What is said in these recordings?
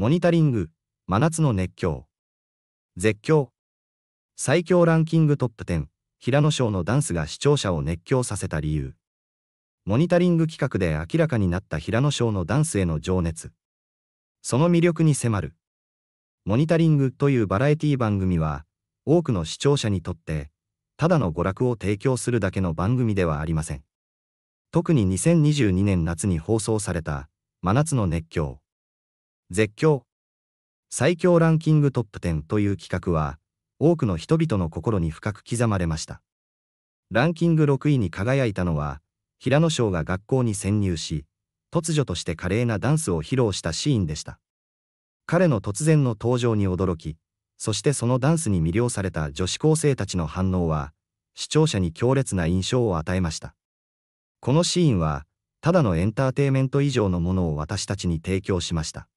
モニタリング、真夏の熱狂。絶叫。最強ランキングトップ10、平野翔のダンスが視聴者を熱狂させた理由。モニタリング企画で明らかになった平野翔のダンスへの情熱。その魅力に迫る。モニタリングというバラエティ番組は、多くの視聴者にとって、ただの娯楽を提供するだけの番組ではありません。特に2022年夏に放送された、真夏の熱狂。絶叫最強ランキングトップ10という企画は多くの人々の心に深く刻まれましたランキング6位に輝いたのは平野翔が学校に潜入し突如として華麗なダンスを披露したシーンでした彼の突然の登場に驚きそしてそのダンスに魅了された女子高生たちの反応は視聴者に強烈な印象を与えましたこのシーンはただのエンターテイメント以上のものを私たちに提供しました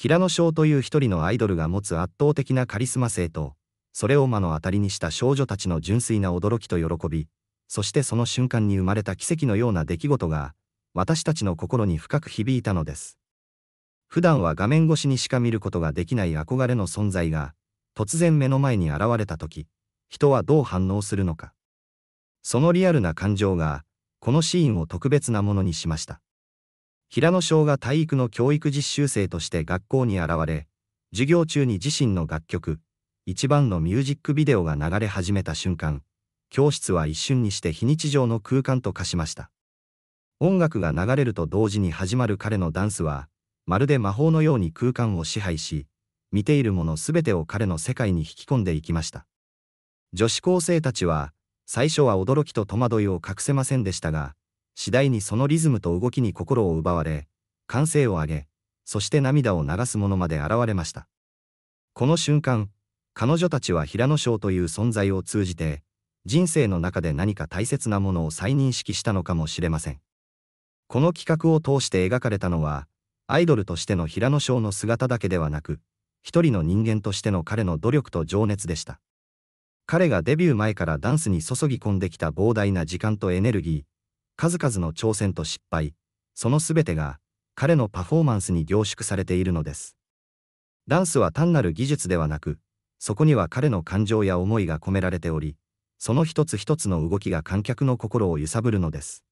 平野翔という一人のアイドルが持つ圧倒的なカリスマ性と、それを目の当たりにした少女たちの純粋な驚きと喜び、そしてその瞬間に生まれた奇跡のような出来事が、私たちの心に深く響いたのです。普段は画面越しにしか見ることができない憧れの存在が、突然目の前に現れた時、人はどう反応するのか。そのリアルな感情が、このシーンを特別なものにしました。平野翔が体育の教育実習生として学校に現れ、授業中に自身の楽曲、一番のミュージックビデオが流れ始めた瞬間、教室は一瞬にして非日常の空間と化しました。音楽が流れると同時に始まる彼のダンスは、まるで魔法のように空間を支配し、見ているもの全てを彼の世界に引き込んでいきました。女子高生たちは、最初は驚きと戸惑いを隠せませんでしたが、次第にそのリズムと動きに心を奪われ、歓声を上げ、そして涙を流す者まで現れました。この瞬間、彼女たちは平野翔という存在を通じて、人生の中で何か大切なものを再認識したのかもしれません。この企画を通して描かれたのは、アイドルとしての平野翔の姿だけではなく、一人の人間としての彼の努力と情熱でした。彼がデビュー前からダンスに注ぎ込んできた膨大な時間とエネルギー、数々の挑戦と失敗、その全てが彼のパフォーマンスに凝縮されているのです。ダンスは単なる技術ではなく、そこには彼の感情や思いが込められており、その一つ一つの動きが観客の心を揺さぶるのです。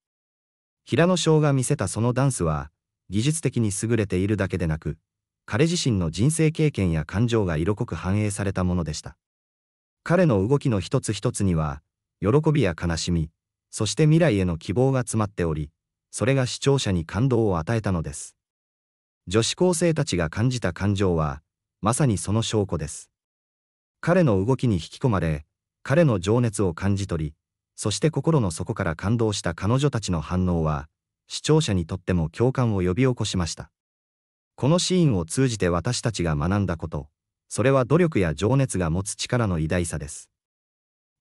平野翔が見せたそのダンスは、技術的に優れているだけでなく、彼自身の人生経験や感情が色濃く反映されたものでした。彼の動きの一つ一つには、喜びや悲しみ、そして未来への希望が詰まっており、それが視聴者に感動を与えたのです。女子高生たちが感じた感情は、まさにその証拠です。彼の動きに引き込まれ、彼の情熱を感じ取り、そして心の底から感動した彼女たちの反応は、視聴者にとっても共感を呼び起こしました。このシーンを通じて私たちが学んだこと、それは努力や情熱が持つ力の偉大さです。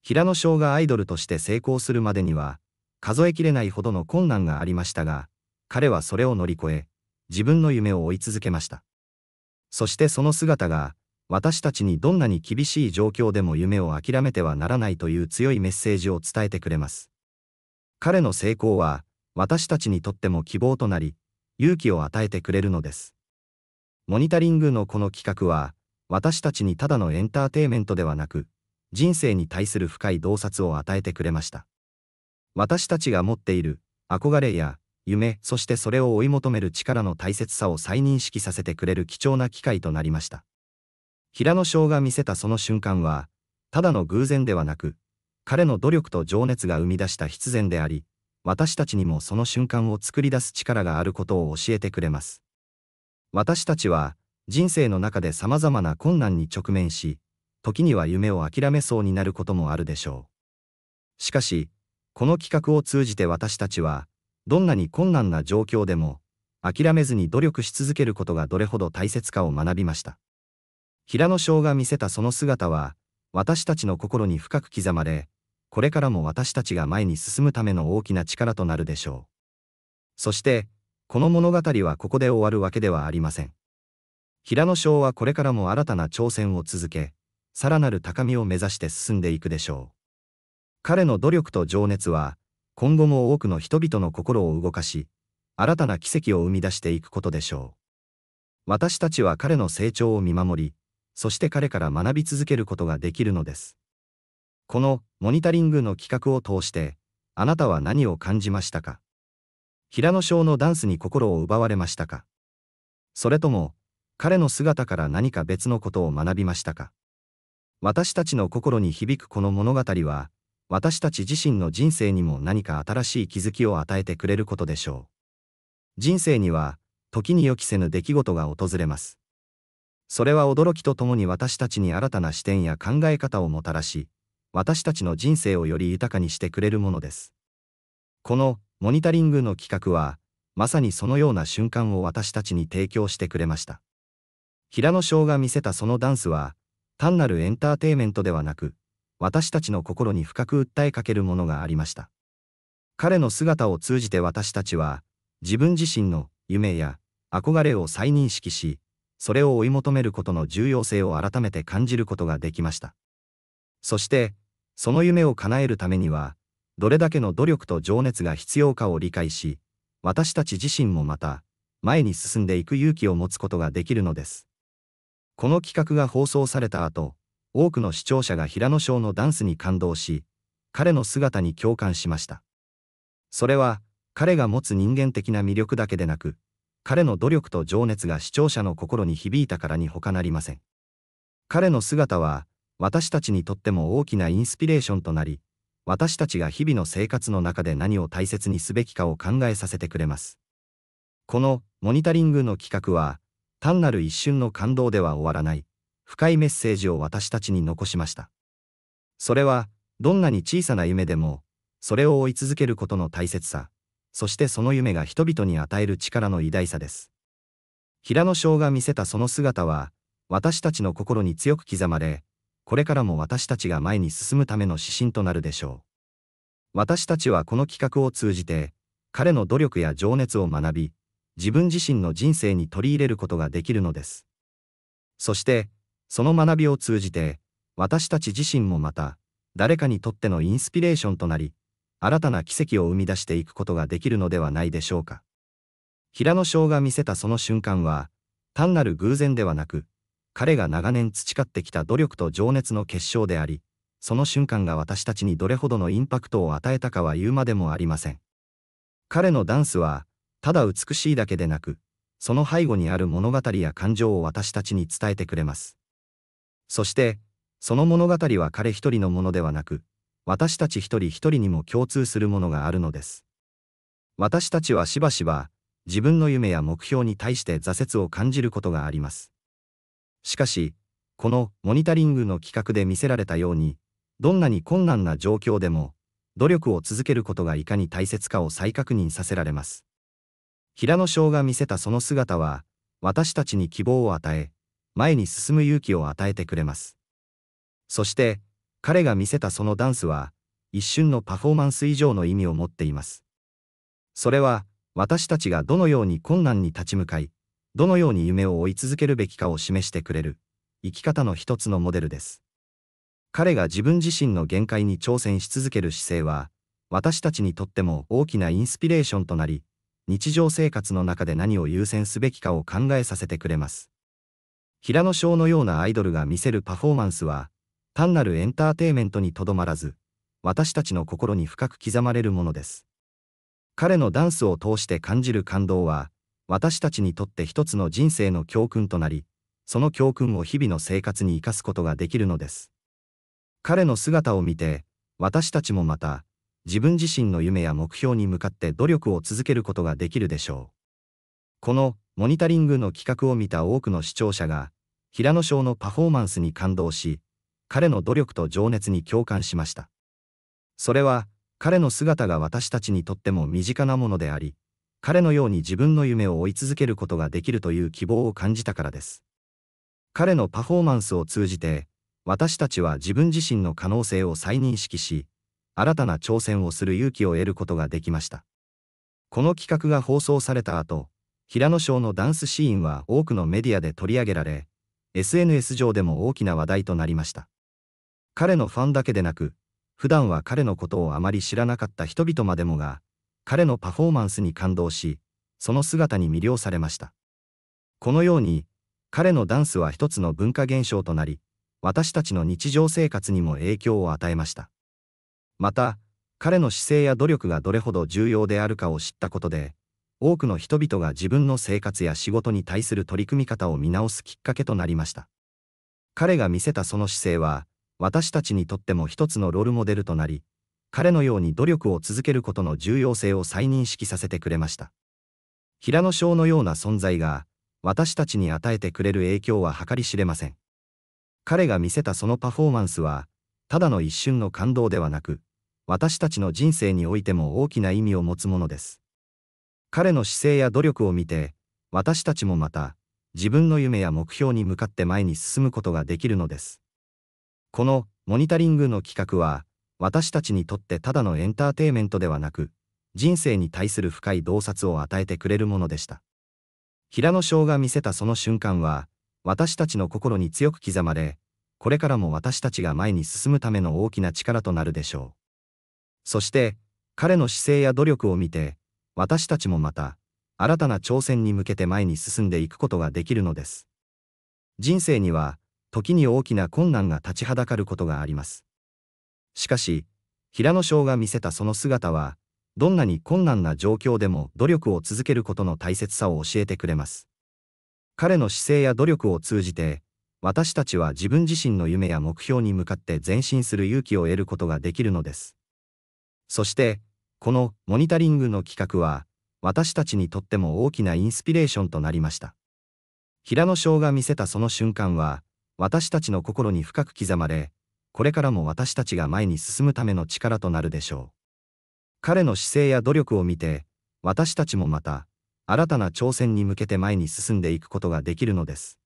平野翔がアイドルとして成功するまでには、数えきれないほどの困難がありましたが、彼はそれを乗り越え、自分の夢を追い続けました。そしてその姿が、私たちにどんなに厳しい状況でも夢を諦めてはならないという強いメッセージを伝えてくれます。彼の成功は、私たちにとっても希望となり、勇気を与えてくれるのです。モニタリングのこの企画は、私たちにただのエンターテイメントではなく、人生に対する深い洞察を与えてくれました。私たちが持っている憧れや夢、そしてそれを追い求める力の大切さを再認識させてくれる貴重な機会となりました。平野翔が見せたその瞬間は、ただの偶然ではなく、彼の努力と情熱が生み出した必然であり、私たちにもその瞬間を作り出す力があることを教えてくれます。私たちは、人生の中で様々な困難に直面し、時には夢を諦めそうになることもあるでしょう。しかし、この企画を通じて私たちは、どんなに困難な状況でも、諦めずに努力し続けることがどれほど大切かを学びました。平野翔が見せたその姿は、私たちの心に深く刻まれ、これからも私たちが前に進むための大きな力となるでしょう。そして、この物語はここで終わるわけではありません。平野翔はこれからも新たな挑戦を続け、さらなる高みを目指して進んでいくでしょう。彼の努力と情熱は、今後も多くの人々の心を動かし、新たな奇跡を生み出していくことでしょう。私たちは彼の成長を見守り、そして彼から学び続けることができるのです。このモニタリングの企画を通して、あなたは何を感じましたか平野翔のダンスに心を奪われましたかそれとも、彼の姿から何か別のことを学びましたか私たちの心に響くこの物語は、私たち自身の人生にも何か新しい気づきを与えてくれることでしょう。人生には、時に予期せぬ出来事が訪れます。それは驚きとともに私たちに新たな視点や考え方をもたらし、私たちの人生をより豊かにしてくれるものです。このモニタリングの企画は、まさにそのような瞬間を私たちに提供してくれました。平野翔が見せたそのダンスは、単なるエンターテイメントではなく、私たちの心に深く訴えかけるものがありました。彼の姿を通じて私たちは、自分自身の夢や憧れを再認識し、それを追い求めることの重要性を改めて感じることができました。そして、その夢を叶えるためには、どれだけの努力と情熱が必要かを理解し、私たち自身もまた、前に進んでいく勇気を持つことができるのです。この企画が放送された後、多くの視聴者が平野翔のダンスに感動し、彼の姿に共感しました。それは、彼が持つ人間的な魅力だけでなく、彼の努力と情熱が視聴者の心に響いたからに他なりません。彼の姿は、私たちにとっても大きなインスピレーションとなり、私たちが日々の生活の中で何を大切にすべきかを考えさせてくれます。このモニタリングの企画は、単なる一瞬の感動では終わらない、深いメッセージを私たちに残しました。それは、どんなに小さな夢でも、それを追い続けることの大切さ、そしてその夢が人々に与える力の偉大さです。平野翔が見せたその姿は、私たちの心に強く刻まれ、これからも私たちが前に進むための指針となるでしょう。私たちはこの企画を通じて、彼の努力や情熱を学び、自分自身の人生に取り入れることができるのです。そして、その学びを通じて、私たち自身もまた、誰かにとってのインスピレーションとなり、新たな奇跡を生み出していくことができるのではないでしょうか。平野翔が見せたその瞬間は、単なる偶然ではなく、彼が長年培ってきた努力と情熱の結晶であり、その瞬間が私たちにどれほどのインパクトを与えたかは言うまでもありません。彼のダンスは、ただ美しいだけでなく、その背後にある物語や感情を私たちに伝えてくれます。そして、その物語は彼一人のものではなく、私たち一人一人にも共通するものがあるのです。私たちはしばしば、自分の夢や目標に対して挫折を感じることがあります。しかし、このモニタリングの企画で見せられたように、どんなに困難な状況でも、努力を続けることがいかに大切かを再確認させられます。平野翔が見せたその姿は、私たちに希望を与え、前に進む勇気を与えてくれます。そして、彼が見せたそのダンスは、一瞬のパフォーマンス以上の意味を持っています。それは、私たちがどのように困難に立ち向かい、どのように夢を追い続けるべきかを示してくれる、生き方の一つのモデルです。彼が自分自身の限界に挑戦し続ける姿勢は、私たちにとっても大きなインスピレーションとなり、日常生活の中で何を優先すべきかを考えさせてくれます。平野翔のようなアイドルが見せるパフォーマンスは、単なるエンターテイメントにとどまらず、私たちの心に深く刻まれるものです。彼のダンスを通して感じる感動は、私たちにとって一つの人生の教訓となり、その教訓を日々の生活に生かすことができるのです。彼の姿を見て、私たちもまた、自分自身の夢や目標に向かって努力を続けることができるでしょう。このモニタリングの企画を見た多くの視聴者が、平野翔のパフォーマンスに感動し、彼の努力と情熱に共感しました。それは、彼の姿が私たちにとっても身近なものであり、彼のように自分の夢を追い続けることができるという希望を感じたからです。彼のパフォーマンスを通じて、私たちは自分自身の可能性を再認識し、新たな挑戦をする勇気を得ることができました。この企画が放送された後、平野賞のダンスシーンは多くのメディアで取り上げられ、SNS 上でも大きな話題となりました。彼のファンだけでなく、普段は彼のことをあまり知らなかった人々までもが、彼のパフォーマンスに感動し、その姿に魅了されました。このように、彼のダンスは一つの文化現象となり、私たちの日常生活にも影響を与えました。また、彼の姿勢や努力がどれほど重要であるかを知ったことで、多くの人々が自分の生活や仕事に対する取り組み方を見直すきっかけとなりました。彼が見せたその姿勢は、私たちにとっても一つのロールモデルとなり、彼のように努力を続けることの重要性を再認識させてくれました。平野翔のような存在が、私たちに与えてくれる影響は計り知れません。彼が見せたそのパフォーマンスは、ただの一瞬の感動ではなく、私たちの人生においても大きな意味を持つものです。彼の姿勢や努力を見て、私たちもまた、自分の夢や目標に向かって前に進むことができるのです。このモニタリングの企画は、私たちにとってただのエンターテイメントではなく、人生に対する深い洞察を与えてくれるものでした。平野翔が見せたその瞬間は、私たちの心に強く刻まれ、これからも私たちが前に進むための大きな力となるでしょう。そして、彼の姿勢や努力を見て、私たちもまた、新たな挑戦に向けて前に進んでいくことができるのです。人生には、時に大きな困難が立ちはだかることがあります。しかし、平野翔が見せたその姿は、どんなに困難な状況でも努力を続けることの大切さを教えてくれます。彼の姿勢や努力を通じて、私たちは自分自身の夢や目標に向かって前進する勇気を得ることができるのです。そして、このモニタリングの企画は、私たちにとっても大きなインスピレーションとなりました。平野翔が見せたその瞬間は、私たちの心に深く刻まれ、これからも私たちが前に進むための力となるでしょう。彼の姿勢や努力を見て、私たちもまた、新たな挑戦に向けて前に進んでいくことができるのです。